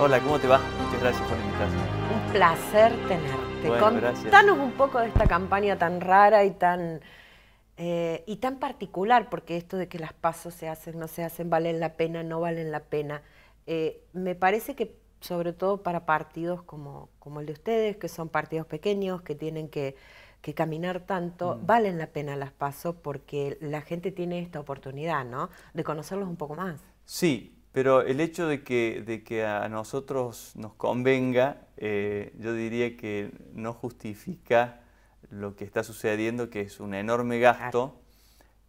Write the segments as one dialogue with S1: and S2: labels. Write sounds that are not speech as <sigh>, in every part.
S1: Hola, ¿cómo te va? Muchas gracias por invitarme.
S2: Un placer tenerte. Bueno, un poco de esta campaña tan rara y tan, eh, y tan particular, porque esto de que las pasos se hacen, no se hacen, valen la pena, no valen la pena, eh, me parece que sobre todo para partidos como, como el de ustedes, que son partidos pequeños, que tienen que, caminar tanto, mm. valen la pena las pasos porque la gente tiene esta oportunidad, ¿no? De conocerlos un poco más.
S1: Sí, pero el hecho de que, a nosotros nos convenga, eh, yo diría que no justifica lo que está sucediendo, que es un enorme gasto,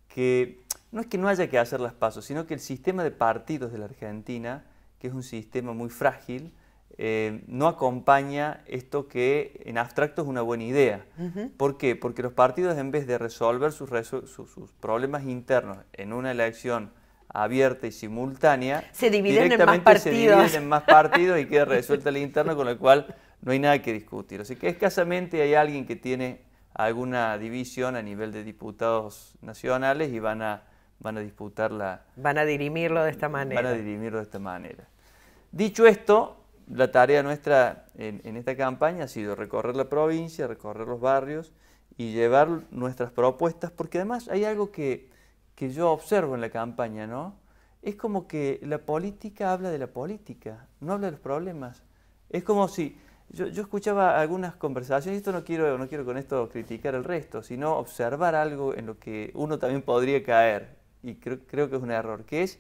S1: que no es que no haya que hacer las pasos, sino que el sistema de partidos de la Argentina, que es un sistema muy frágil, eh, no acompaña esto que en abstracto es una buena idea. ¿Por qué? Porque los partidos en vez de resolver sus problemas internos en una elección, abierta y simultánea, se dividen directamente en más partidos. se dividen en más partidos y queda resuelta el interno con lo cual no hay nada que discutir. Así que escasamente hay alguien que tiene alguna división a nivel de diputados nacionales y van a, van a disputar la... Van a dirimirlo de esta manera. Van a dirimirlo de esta manera. Dicho esto, la tarea nuestra en esta campaña ha sido recorrer la provincia, recorrer los barrios y llevar nuestras propuestas, porque además hay algo que que yo observo en la campaña, ¿no? Es como que la política habla de la política, no habla de los problemas. Es como si yo, escuchaba algunas conversaciones, y esto no quiero, no quiero con esto criticar el resto, sino observar algo en lo que uno también podría caer, y creo, creo que es un error, que es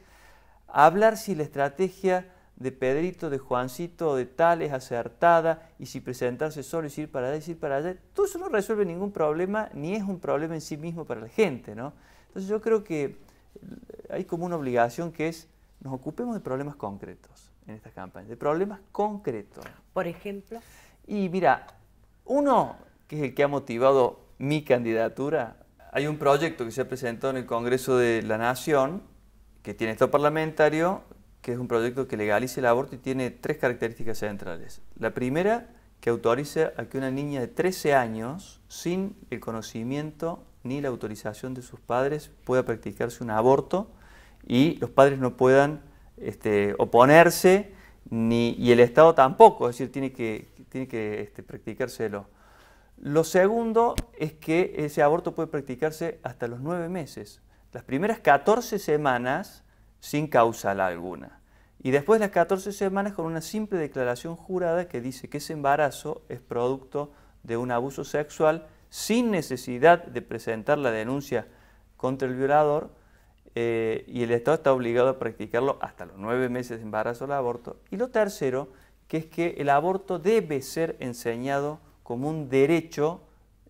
S1: hablar si la estrategia de Pedrito, de Juancito, o de tal es acertada, y si presentarse solo y ir para allá, y ir para allá, todo eso no resuelve ningún problema, ni es un problema en sí mismo para la gente, ¿no? Entonces yo creo que eh, hay como una obligación que es nos ocupemos de problemas concretos en estas campañas, de problemas concretos. Por ejemplo. Y mira, uno que es el que ha motivado mi candidatura, hay un proyecto que se presentó en el Congreso de la Nación, que tiene esto parlamentario, que es un proyecto que legalice el aborto y tiene tres características centrales. La primera, que autoriza a que una niña de 13 años, sin el conocimiento ni la autorización de sus padres pueda practicarse un aborto y los padres no puedan este, oponerse ni, y el Estado tampoco, es decir, tiene que, tiene que este, practicárselo. Lo segundo es que ese aborto puede practicarse hasta los nueve meses, las primeras 14 semanas sin causal alguna. Y después de las 14 semanas con una simple declaración jurada que dice que ese embarazo es producto de un abuso sexual sin necesidad de presentar la denuncia contra el violador eh, y el Estado está obligado a practicarlo hasta los nueve meses de embarazo al aborto. Y lo tercero, que es que el aborto debe ser enseñado como un derecho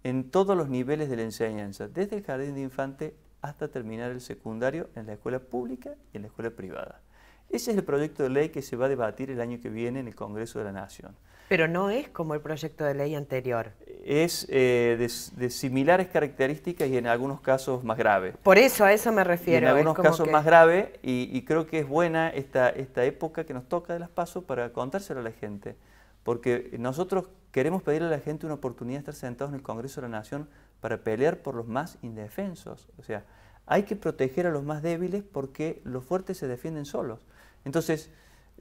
S1: en todos los niveles de la enseñanza, desde el jardín de infante hasta terminar el secundario en la escuela pública y en la escuela privada. Ese es el proyecto de ley que se va a debatir el año que viene en el Congreso de la Nación.
S2: Pero no es como el proyecto de ley anterior
S1: es eh, de, similares características y en algunos casos más graves. Por
S2: eso a eso me refiero. en algunos casos más grave
S1: y, creo que es buena esta, esta época que nos toca de las pasos para contárselo a la gente, porque nosotros queremos pedirle a la gente una oportunidad de estar sentados en el Congreso de la Nación para pelear por los más indefensos. O sea, hay que proteger a los más débiles porque los fuertes se defienden solos. Entonces,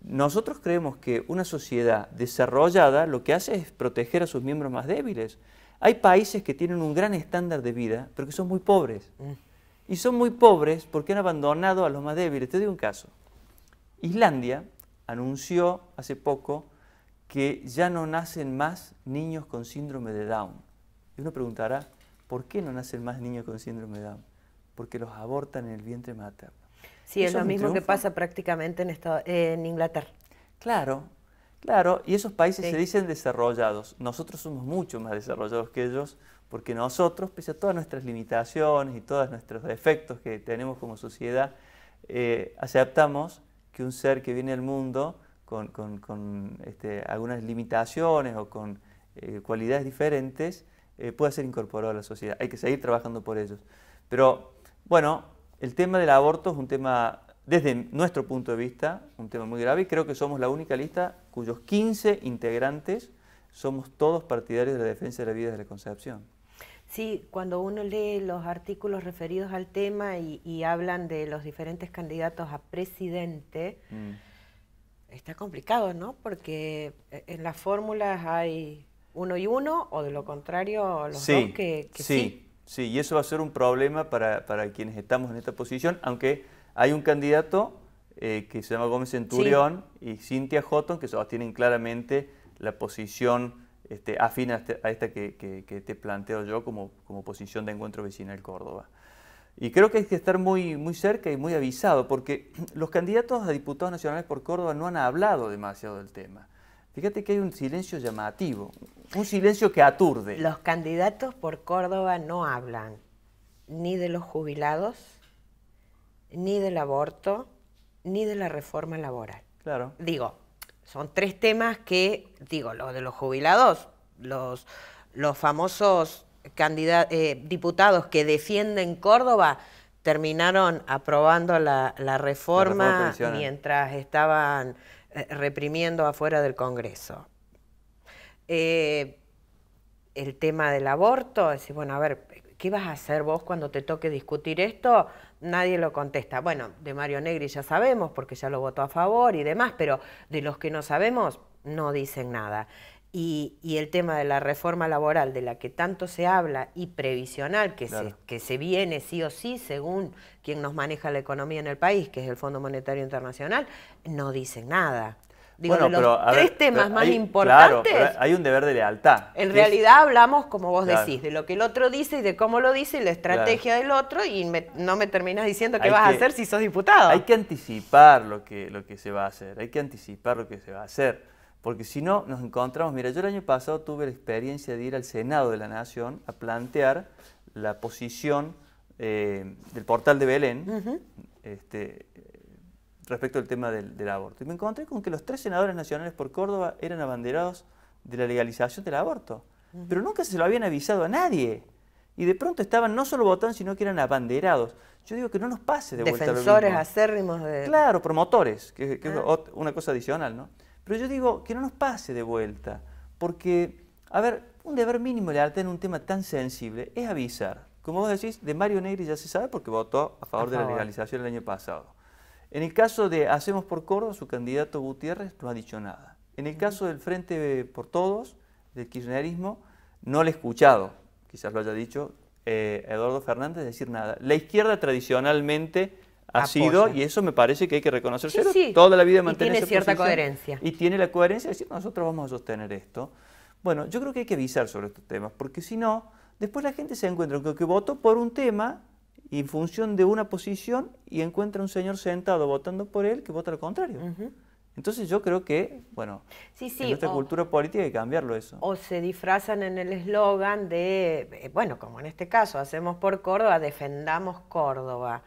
S1: nosotros creemos que una sociedad desarrollada lo que hace es proteger a sus miembros más débiles. Hay países que tienen un gran estándar de vida, pero que son muy pobres. Mm. Y son muy pobres porque han abandonado a los más débiles. Te doy un caso. Islandia anunció hace poco que ya no nacen más niños con síndrome de Down. Y uno preguntará, ¿por qué no nacen más niños con síndrome de Down? Porque los abortan en el vientre materno. Sí, es lo mismo que pasa
S2: prácticamente en, Inglaterra.
S1: Claro, claro, y esos países se dicen desarrollados. Nosotros somos mucho más desarrollados que ellos porque nosotros, pese a todas nuestras limitaciones y todos nuestros defectos que tenemos como sociedad, eh, aceptamos que un ser que viene al mundo con, este, algunas limitaciones o con eh, cualidades diferentes eh, pueda ser incorporado a la sociedad. Hay que seguir trabajando por ellos. Pero bueno, el tema del aborto es un tema, desde nuestro punto de vista, un tema muy grave y creo que somos la única lista cuyos 15 integrantes somos todos partidarios de la defensa de la vida desde la concepción.
S2: Sí, cuando uno lee los artículos referidos al tema y, hablan de los diferentes candidatos a presidente, mm. está complicado, ¿no? Porque e, en las fórmulas hay uno y uno, o de lo contrario, los dos que, sí.
S1: Sí, y eso va a ser un problema para, quienes estamos en esta posición, aunque hay un candidato eh, que se llama Gómez Centurión y Cintia Houghton, que tienen claramente la posición este, afina este, a, esta que, te planteo yo como, como posición de encuentro vecinal Córdoba. Y creo que hay que estar muy, muy cerca y muy avisado, porque <clears throat> los candidatos a diputados nacionales por Córdoba no han hablado demasiado del tema. Fíjate que hay un silencio llamativo, un silencio que aturde. Los
S2: candidatos por
S1: Córdoba no hablan
S2: ni de los jubilados, ni del aborto, ni de la reforma laboral. Claro. Digo, son tres temas que, digo, lo de los jubilados, los, los famosos eh, diputados que defienden Córdoba terminaron aprobando la, la reforma mientras estaban eh, reprimiendo afuera del Congreso. Eh, el tema del aborto, decir, bueno, a ver, ¿qué vas a hacer vos cuando te toque discutir esto? Nadie lo contesta. Bueno, de Mario Negri ya sabemos porque ya lo votó a favor y demás, pero de los que no sabemos no dicen nada y, el tema de la reforma laboral de la que tanto se habla y previsional que, se, que se viene sí o sí según quien nos maneja la economía en el país, que es el Fondo Monetario Internacional, no dice nada. Digo, los tres temas más importantes. Claro,
S1: hay un deber de lealtad. En realidad
S2: hablamos, como vos decís, de lo que el otro dice y de cómo lo dice y la estrategia del otro, y no me terminas diciendo qué vas a hacer
S1: si sos diputado. Hay que anticipar lo que, lo que se va a hacer, hay que anticipar lo que se va a hacer. Porque si no, nos encontramos, mira, yo el año pasado tuve la experiencia de ir al Senado de la Nación a plantear la posición eh, del portal de Belén este, eh, respecto al tema del, aborto. Y me encontré con que los tres senadores nacionales por Córdoba eran abanderados de la legalización del aborto, pero nunca se lo habían avisado a nadie. Y de pronto estaban, no solo votando, sino que eran abanderados. Yo digo que no nos pase de Defensores vuelta. Defensores
S2: acérrimos de...
S1: Claro, promotores, que, es ah. una cosa adicional, ¿no? Pero yo digo que no nos pase de vuelta, porque, a ver, un deber mínimo de arte en un tema tan sensible es avisar. Como vos decís, de Mario Negri ya se sabe porque votó a favor, de la legalización el año pasado. En el caso de Hacemos por Córdoba, su candidato Gutiérrez no ha dicho nada. En el caso del Frente por Todos, del kirchnerismo, no le he escuchado, quizás lo haya dicho eh, Eduardo Fernández, decir nada. La izquierda tradicionalmente ha sido, y eso me parece que hay que reconocerlo, toda la vida mantener Y tiene cierta coherencia. Y tiene la coherencia de decir, nosotros vamos a sostener esto. Bueno, yo creo que hay que avisar sobre estos temas, porque si no, después la gente se encuentra que, votó por un tema y en función de una posición y encuentra un señor sentado votando por él que vota lo contrario. Entonces yo creo que, bueno,
S2: en nuestra cultura
S1: política hay que cambiarlo eso.
S2: O se disfrazan en el eslogan de, eh, bueno, como en este caso, hacemos por Córdoba, defendamos Córdoba.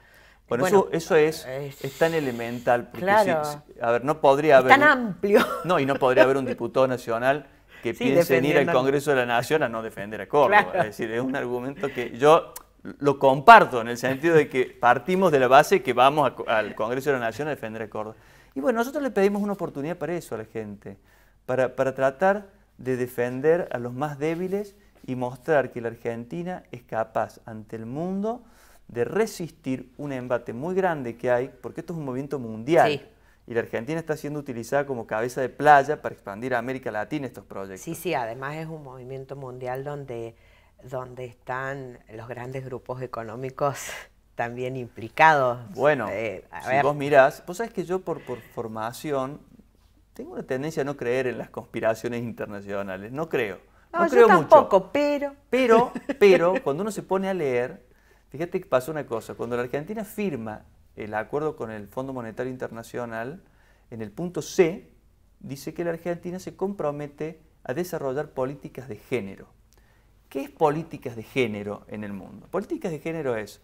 S1: Bueno, eso, ah, eso es, tan elemental. Porque a ver, no podría haber. Tan
S2: amplio.
S1: No, y no podría haber un <laughs> diputado nacional que piense en ir al Congreso de la Nación a no defender a Córdoba. Es decir, es un argumento que yo lo comparto en el sentido de que partimos de la base que vamos al Congreso de la Nación a defender a Córdoba. Y bueno, nosotros le pedimos una oportunidad para eso a la gente, para, para tratar de defender a los más débiles y mostrar que la Argentina es capaz ante el mundo de resistir un embate muy grande que hay, porque esto es un movimiento mundial. Y la Argentina está siendo utilizada como cabeza de playa para expandir a América Latina estos proyectos. Sí,
S2: sí, además es un movimiento mundial donde, donde están los grandes
S1: grupos económicos <laughs> también implicados. Bueno, eh, si vos mirás, vos sabés que yo por, por formación tengo una tendencia a no creer en las conspiraciones internacionales, no creo. No, creo tampoco, pero... Pero, <laughs> pero, cuando uno se pone a leer, Fíjate que pasó una cosa, cuando la Argentina firma el acuerdo con el Fondo Monetario Internacional, en el punto C dice que la Argentina se compromete a desarrollar políticas de género. ¿Qué es políticas de género en el mundo? Políticas de género es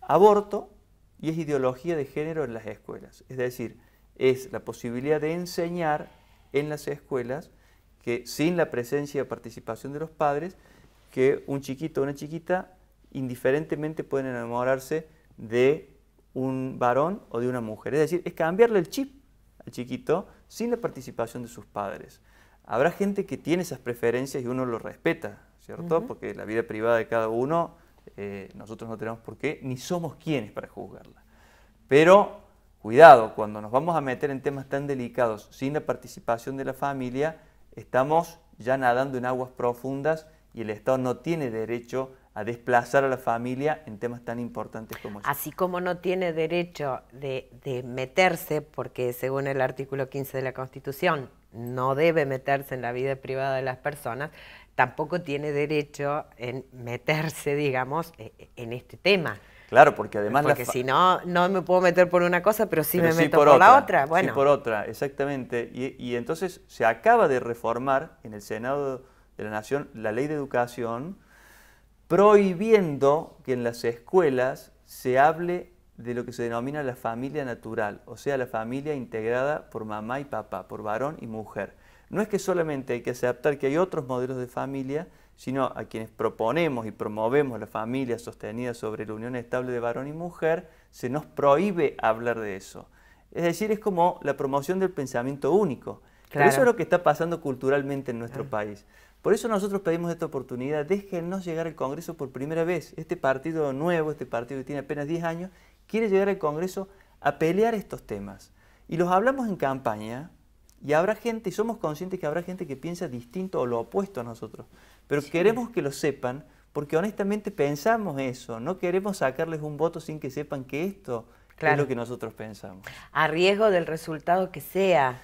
S1: aborto y es ideología de género en las escuelas. Es decir, es la posibilidad de enseñar en las escuelas que sin la presencia y participación de los padres, que un chiquito o una chiquita indiferentemente pueden enamorarse de un varón o de una mujer. Es decir, es cambiarle el chip al chiquito sin la participación de sus padres. Habrá gente que tiene esas preferencias y uno lo respeta, ¿cierto? Porque la vida privada de cada uno, eh, nosotros no tenemos por qué, ni somos quienes para juzgarla. Pero cuidado, cuando nos vamos a meter en temas tan delicados sin la participación de la familia, estamos ya nadando en aguas profundas y el Estado no tiene derecho a desplazar a la familia en temas tan importantes como este.
S2: Así como no tiene derecho de, meterse, porque según el artículo 15 de la Constitución no debe meterse en la vida privada de las personas, tampoco tiene derecho en meterse, digamos, e, e, en este tema.
S1: Claro, porque además... Porque si no,
S2: no me puedo meter por una cosa, pero sí me meto por, la otra. Bueno. Sí por
S1: otra, exactamente. Y, y entonces se acaba de reformar en el Senado de la Nación la ley de educación prohibiendo que en las escuelas se hable de lo que se denomina la familia natural, o sea, la familia integrada por mamá y papá, por varón y mujer. No es que solamente hay que aceptar que hay otros modelos de familia, sino a quienes proponemos y promovemos la familia sostenida sobre la unión estable de varón y mujer, se nos prohíbe hablar de eso. Es decir, es como la promoción del pensamiento único eso es lo que está pasando culturalmente en nuestro ah. país. Por eso nosotros pedimos esta oportunidad, déjennos llegar al Congreso por primera vez. Este partido nuevo, este partido que tiene apenas 10 años, quiere llegar al Congreso a pelear estos temas. Y los hablamos en campaña y habrá gente, y somos conscientes que habrá gente que piensa distinto o lo opuesto a nosotros, pero queremos que lo sepan porque honestamente pensamos eso, no queremos sacarles un voto sin que sepan que esto Claro. Es lo que nosotros pensamos. A
S2: riesgo del resultado que sea.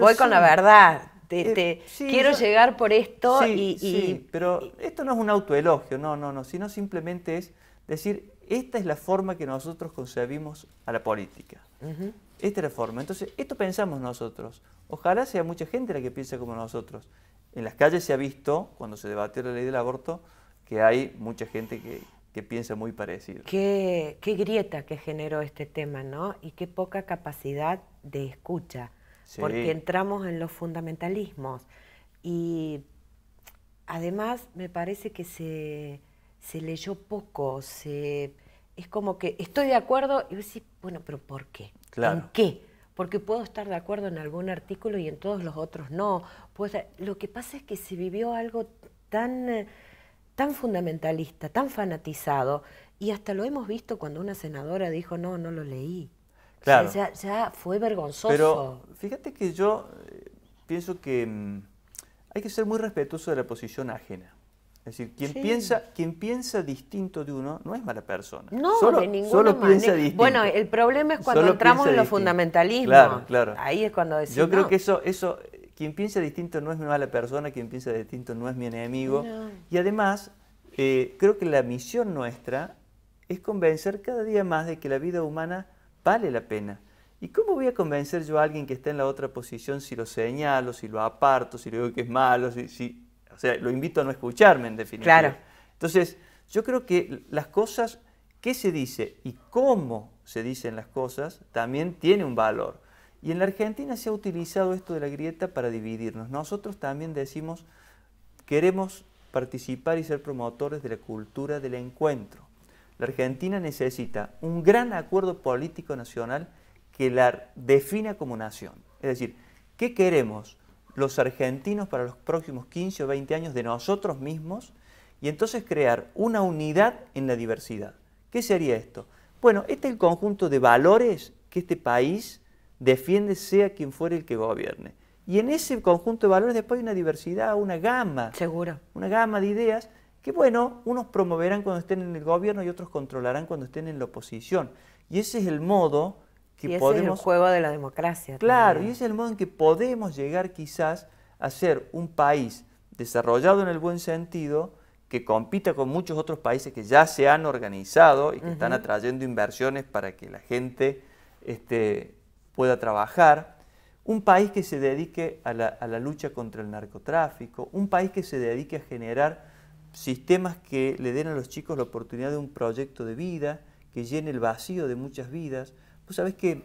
S2: Voy con la verdad. Eh, quiero llegar por esto sí, y, Sí,
S1: pero esto no es un autoelogio, no, no, no, sino simplemente es decir, esta es la forma que nosotros concebimos a la política. Esta es la forma. Entonces, esto pensamos nosotros. Ojalá sea mucha gente la que piense como nosotros. En las calles se ha visto, cuando se debatió la ley del aborto, que hay mucha gente que, que piensa muy parecido.
S2: Qué, grieta que generó este tema, ¿no? Y qué poca capacidad de escucha, porque entramos en los fundamentalismos. Y además me parece que se, se leyó poco, se, es como que estoy de acuerdo y decís, bueno, pero ¿por qué? ¿En qué? Porque puedo estar de acuerdo en algún artículo y en todos los otros no. Pues, lo que pasa es que se vivió algo tan eh, tan fundamentalista, tan fanatizado, y hasta lo hemos visto cuando una senadora dijo, no, no lo leí. ya, fue vergonzoso. Pero
S1: fíjate que yo eh, pienso que mm, hay que ser muy respetuoso de la posición ajena. Es decir, quien, piensa, quien piensa distinto de uno no es mala persona. No, solo, de ninguna manera. Piensa Bueno,
S2: el problema es cuando entramos en los fundamentalismos, Claro, Ahí es cuando decimos. Yo creo que
S1: eso, eso quien piensa distinto no es mi mala persona, quien piensa distinto no es mi enemigo. Y además, eh, creo que la misión nuestra es convencer cada día más de que la vida humana vale la pena. ¿Y cómo voy a convencer yo a alguien que está en la otra posición si lo señalo, si lo aparto, si le digo que es malo? Si, o sea, lo invito a no escucharme, en definitiva. Entonces, yo creo que las cosas, qué se dice y cómo se dicen las cosas, también tiene un valor. Y en la Argentina se ha utilizado esto de la grieta para dividirnos. Nosotros también decimos, queremos participar y ser promotores de la cultura del encuentro. La Argentina necesita un gran acuerdo político nacional que la defina como nación. Es decir, ¿qué queremos los argentinos para los próximos 15 o 20 años de nosotros mismos? Y entonces crear una unidad en la diversidad. ¿Qué sería esto? Bueno, este es el conjunto de valores que este país defiende sea quien fuere el que gobierne. Y en ese conjunto de valores después hay una diversidad, una gama. segura Una gama de ideas que, bueno, unos promoverán cuando estén en el gobierno y otros controlarán cuando estén en la oposición. Y ese es el modo que podemos... Es
S2: juego de la democracia. Claro, y ese
S1: es el modo en que podemos llegar quizás a ser un país desarrollado en el buen sentido, que compita con muchos otros países que ya se han organizado y que están atrayendo inversiones para que la gente este, pueda trabajar, un país que se dedique a la, lucha contra el narcotráfico, un país que se dedique a generar sistemas que le den a los chicos la oportunidad de un proyecto de vida, que llene el vacío de muchas vidas. Vos sabés que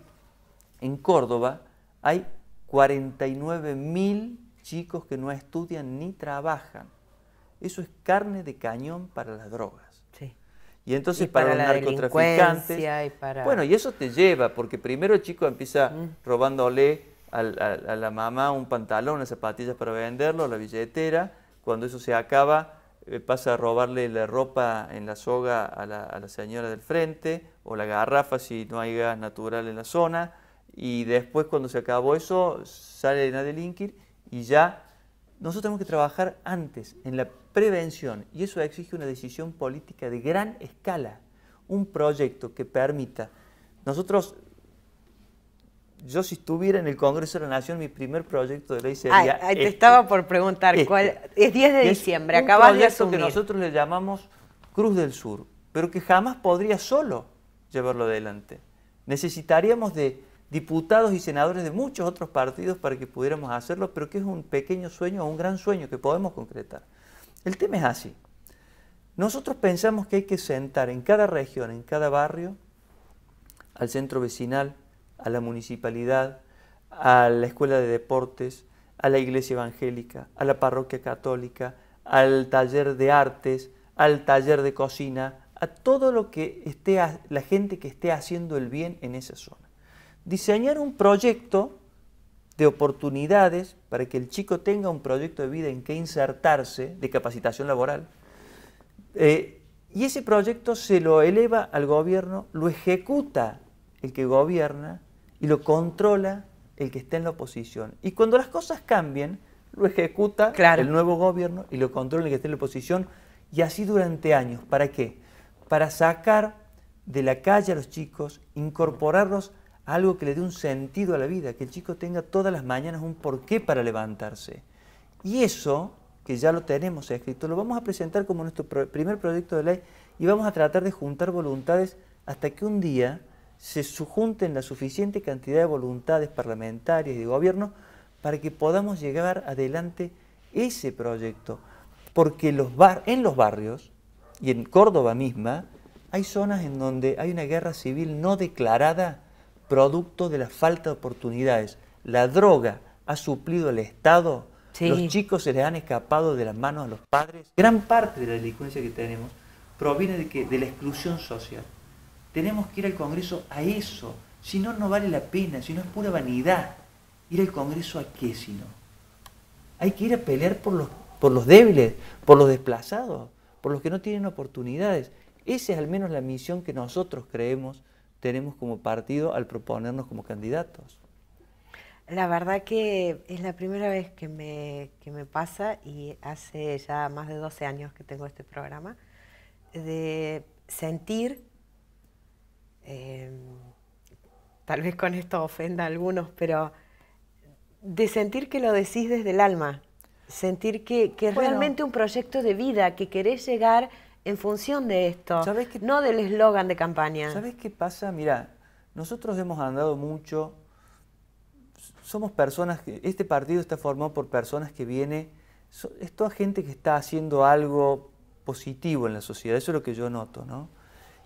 S1: en Córdoba hay 49 mil chicos que no estudian ni trabajan. Eso es carne de cañón para las drogas. Sí. Y entonces para, los narcotraficantes. Bueno, y eso te lleva, porque primero el chico empieza robándole a, la mamá un pantalón, unas zapatillas para venderlo, la billetera. Cuando eso se acaba, eh, pasa a robarle la ropa en la soga a la, señora del frente o la garrafa si no hay gas natural en la zona. Y después, cuando se acabó eso, sale a delinquir y ya. Nosotros tenemos que trabajar antes, en la prevención, y eso exige una decisión política de gran escala, un proyecto que permita, nosotros, yo si estuviera en el Congreso de la Nación, mi primer proyecto de ley sería... te este, estaba por preguntar, este. cuál,
S2: es 10 de diciembre, acabas de asumir. que nosotros
S1: le llamamos Cruz del Sur, pero que jamás podría solo llevarlo adelante. Necesitaríamos de diputados y senadores de muchos otros partidos para que pudiéramos hacerlo, pero que es un pequeño sueño, o un gran sueño que podemos concretar. El tema es así. Nosotros pensamos que hay que sentar en cada región, en cada barrio, al centro vecinal, a la municipalidad, a la escuela de deportes, a la iglesia evangélica, a la parroquia católica, al taller de artes, al taller de cocina, a todo lo que esté la gente que esté haciendo el bien en esa zona. Diseñar un proyecto oportunidades para que el chico tenga un proyecto de vida en que insertarse de capacitación laboral. Eh, y ese proyecto se lo eleva al gobierno, lo ejecuta el que gobierna y lo controla el que está en la oposición. Y cuando las cosas cambien, lo ejecuta el nuevo gobierno y lo controla el que está en la oposición. Y así durante años. ¿Para qué? Para sacar de la calle a los chicos, incorporarlos algo que le dé un sentido a la vida, que el chico tenga todas las mañanas un porqué para levantarse. Y eso, que ya lo tenemos escrito, lo vamos a presentar como nuestro primer proyecto de ley y vamos a tratar de juntar voluntades hasta que un día se junten la suficiente cantidad de voluntades parlamentarias y de gobierno para que podamos llegar adelante ese proyecto. Porque en los barrios y en Córdoba misma hay zonas en donde hay una guerra civil no declarada producto de la falta de oportunidades. La droga ha suplido al Estado, los chicos se les han escapado de las manos a los padres. Gran parte de la delincuencia que tenemos proviene de, de la exclusión social. Tenemos que ir al Congreso a eso, si no, no vale la pena, si no es pura vanidad. Ir al Congreso a qué si no. Hay que ir a pelear por los, por los débiles, por los desplazados, por los que no tienen oportunidades. Esa es al menos la misión que nosotros creemos tenemos como partido al proponernos como candidatos.
S2: La verdad que es la primera vez que me, me pasa y hace ya más de 12 años que tengo este programa, de sentir, em, tal vez con esto ofenda a algunos, pero de sentir que lo decís desde el alma, sentir que, que es realmente un proyecto de vida, que querés llegar en función de esto, no del eslogan de campaña. ¿Sabes
S1: qué pasa? Mira, nosotros hemos andado mucho, somos personas que, este partido está formado por personas que viene, es toda gente que está haciendo algo positivo en la sociedad, eso es lo que yo noto, ¿no?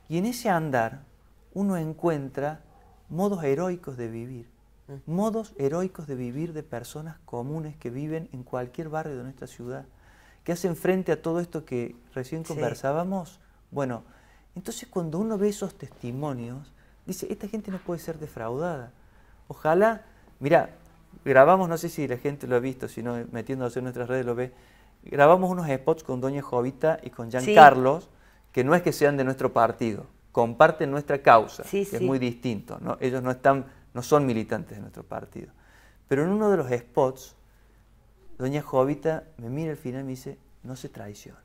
S1: Y en ese andar uno encuentra modos heroicos de vivir, mm. modos heroicos de vivir de personas comunes que viven en cualquier barrio de nuestra ciudad que hacen frente a todo esto que recién conversábamos. Bueno, entonces cuando uno ve esos testimonios, dice, esta gente no puede ser defraudada. Ojalá, mira, grabamos, no sé si la gente lo ha visto, si no, metiéndose en nuestras redes lo ve, grabamos unos spots con Doña Jovita y con Jean Carlos, que no es que sean de nuestro partido, comparten nuestra causa, que es muy distinto, ¿no? ellos no, están, no son militantes de nuestro partido. Pero en uno de los spots, doña Jovita me mira al final y me dice, no se traicione.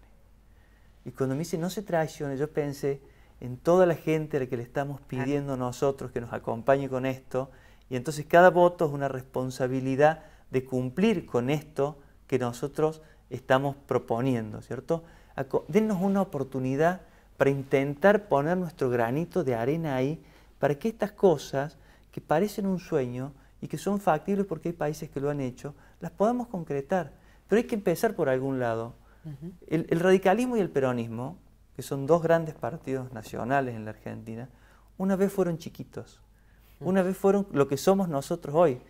S1: Y cuando me dice, no se traicione, yo pensé en toda la gente a la que le estamos pidiendo a nosotros que nos acompañe con esto. Y entonces cada voto es una responsabilidad de cumplir con esto que nosotros estamos proponiendo, ¿cierto? Denos una oportunidad para intentar poner nuestro granito de arena ahí, para que estas cosas que parecen un sueño y que son factibles porque hay países que lo han hecho, las podemos concretar. Pero hay que empezar por algún lado. el, radicalismo y el peronismo, que son dos grandes partidos nacionales en la Argentina, una vez fueron chiquitos, una vez fueron lo que somos nosotros hoy,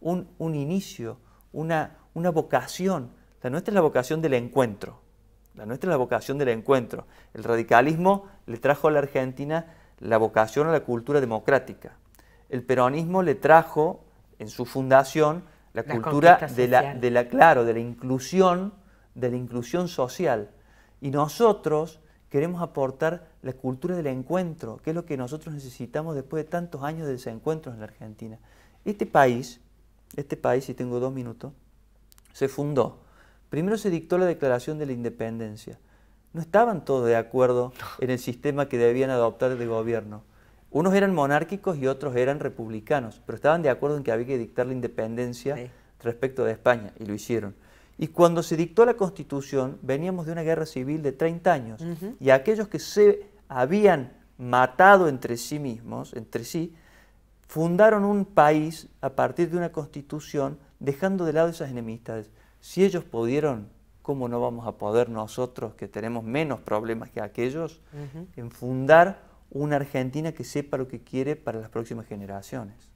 S1: un, inicio, una, una vocación. La nuestra es la vocación del encuentro. La nuestra es la vocación del encuentro. El radicalismo le trajo a la Argentina la vocación a la cultura democrática. El peronismo le trajo en su fundación la cultura de la, de la, claro, de la inclusión, de la inclusión social. Y nosotros queremos aportar la cultura del encuentro, que es lo que nosotros necesitamos después de tantos años de desencuentros en la Argentina. Este país, este país, si tengo dos minutos, se fundó. Primero se dictó la Declaración de la Independencia. No estaban todos de acuerdo en el sistema que debían adoptar de gobierno. Unos eran monárquicos y otros eran republicanos, pero estaban de acuerdo en que había que dictar la independencia respecto de España, y lo hicieron. Y cuando se dictó la Constitución, veníamos de una guerra civil de 30 años, y aquellos que se habían matado entre sí mismos, entre sí, fundaron un país a partir de una Constitución, dejando de lado esas enemistades. Si ellos pudieron, ¿cómo no vamos a poder nosotros, que tenemos menos problemas que aquellos, en fundar una Argentina que sepa lo que quiere para las próximas generaciones.